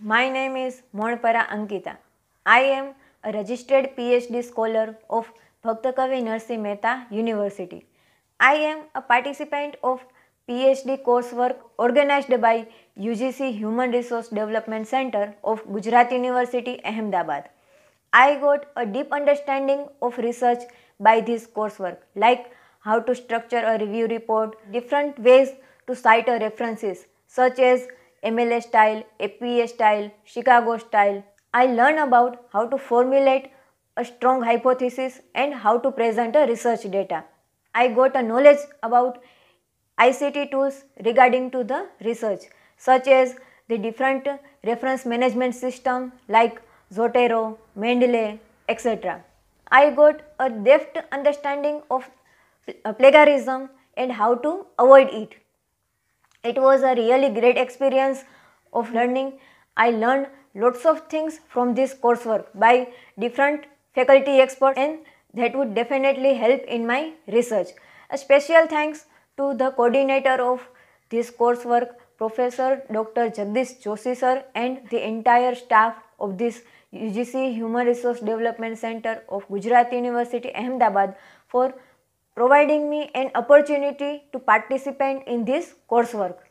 My name is Monpara Ankita. I am a registered PhD scholar of Bhaktakavi Narsi Mehta University. I am a participant of PhD coursework organized by UGC Human Resource Development Center of Gujarat University, Ahmedabad. I got a deep understanding of research by this coursework, like how to structure a review report, different ways to cite references, such as MLA style, APA style, Chicago style. I learn about how to formulate a strong hypothesis and how to present a research data. I got a knowledge about ICT tools regarding to the research such as the different reference management system like Zotero, Mendeley, etc. I got a deft understanding of plagiarism and how to avoid it. It was a really great experience of learning. I learned lots of things from this coursework by different faculty experts and that would definitely help in my research. A special thanks to the coordinator of this coursework, Professor Dr. Jagdish Joshi sir and the entire staff of this UGC Human Resource Development Center of Gujarat University Ahmedabad for providing me an opportunity to participate in this coursework.